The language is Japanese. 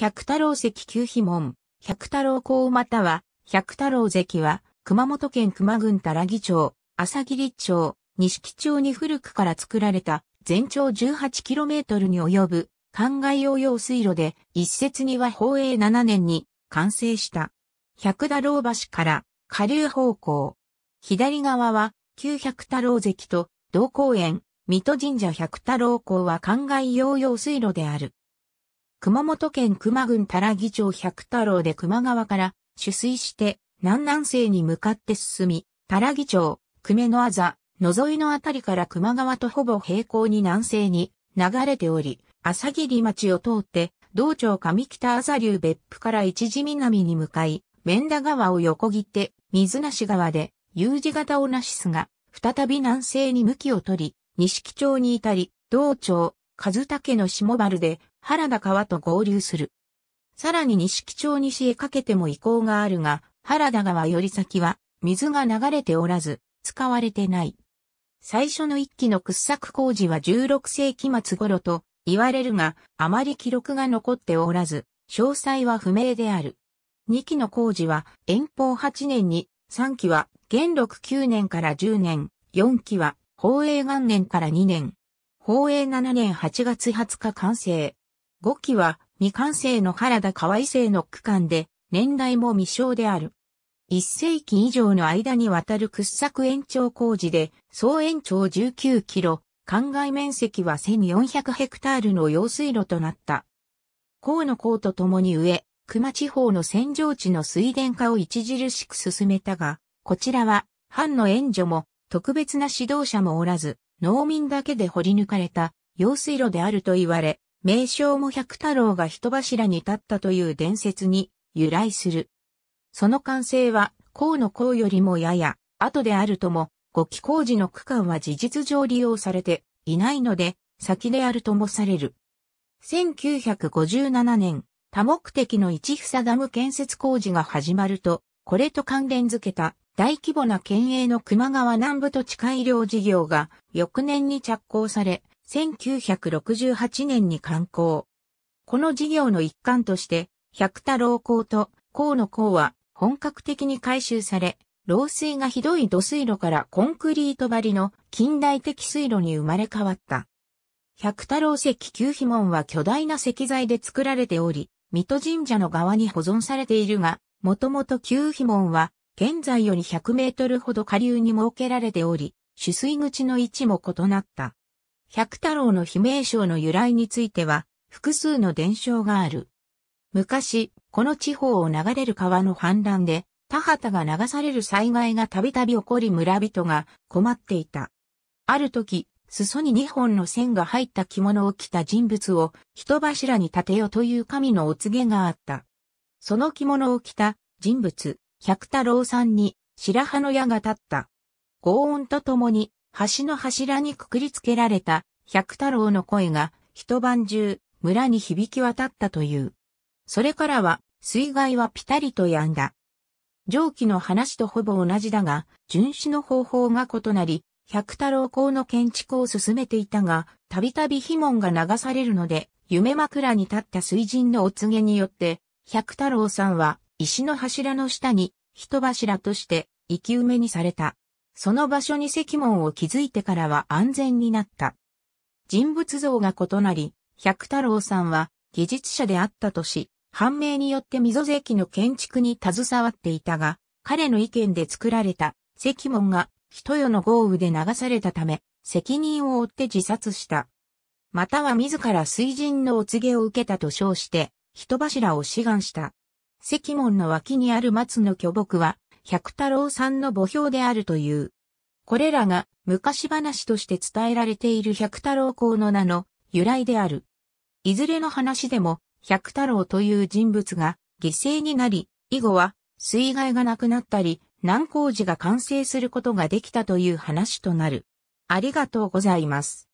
百太郎石旧碑門、百太郎公または、百太郎石は、熊本県熊郡多良木町、朝霧町、西木町に古くから作られた、全長 18km に及ぶ、灌漑用用水路で、一説には宝永7年に、完成した。百太郎橋から、下流方向。左側は、旧百太郎石と、同公園、水戸神社百太郎港は灌漑用用水路である。熊本県熊郡多良木町百太郎で熊川から取水して南南西に向かって進み、多良木町、久米のあざ、のぞいのあたりから熊川とほぼ平行に南西に流れており、朝霧町を通って、道町上北朝流別府から一時南に向かい、面田川を横切って、水無川で U 字型をなしすが、再び南西に向きを取り、錦町に至り、道町、和武の下丸で、原田川と合流する。さらに錦町西へかけても遺構があるが、原田川より先は水が流れておらず、使われてない。最初の一期の掘削工事は16世紀末頃と言われるが、あまり記録が残っておらず、詳細は不明である。二期の工事は遠方8年に、三期は元禄9年から10年、四期は宝永元年から2年、宝永7年8月20日完成。5期は未完成の原田河合生の区間で、年代も未詳である。1世紀以上の間にわたる掘削延長工事で、総延長19キロ、灌漑面積は1400ヘクタールの用水路となった。河野港と共に上、熊地方の扇状地の水田化を著しく進めたが、こちらは、藩の援助も、特別な指導者もおらず、農民だけで掘り抜かれた用水路であると言われ、名称も百太郎が人柱に立ったという伝説に由来する。その完成は、河の河よりもやや、後であるとも、五期工事の区間は事実上利用されていないので、先であるともされる。1957年、多目的の一房ダム建設工事が始まると、これと関連づけた大規模な県営の熊川南部土地改良事業が翌年に着工され、1968年に刊行。この事業の一環として、百太郎港と港の港は本格的に改修され、漏水がひどい土水路からコンクリート張りの近代的水路に生まれ変わった。百太郎石旧碑門は巨大な石材で作られており、水戸神社の側に保存されているが、もともと旧碑門は現在より100メートルほど下流に設けられており、取水口の位置も異なった。百太郎の悲鳴賞の由来については、複数の伝承がある。昔、この地方を流れる川の氾濫で、田畑が流される災害がたびたび起こり村人が困っていた。ある時、裾に2本の線が入った着物を着た人物を人柱に立てよという神のお告げがあった。その着物を着た人物、百太郎さんに白羽の矢が立った。轟音とともに橋の柱にくくりつけられた百太郎の声が一晩中村に響き渡ったという。それからは水害はピタリと止んだ。上記の話とほぼ同じだが、巡視の方法が異なり、百太郎公の建築を進めていたが、たびたび碑文が流されるので、夢枕に立った水人のお告げによって、百太郎さんは石の柱の下に人柱として生き埋めにされた。その場所に石門を築いてからは安全になった。人物像が異なり、百太郎さんは技術者であったとし、判明によって溝関の建築に携わっていたが、彼の意見で作られた石門が人世の豪雨で流されたため、責任を負って自殺した。または自ら水人のお告げを受けたと称して、人柱を志願した。石門の脇にある松の巨木は、百太郎さんの墓標であるという。これらが昔話として伝えられている百太郎公の名の由来である。いずれの話でも百太郎という人物が犠牲になり、以後は水害がなくなったり、南工寺が完成することができたという話となる。ありがとうございます。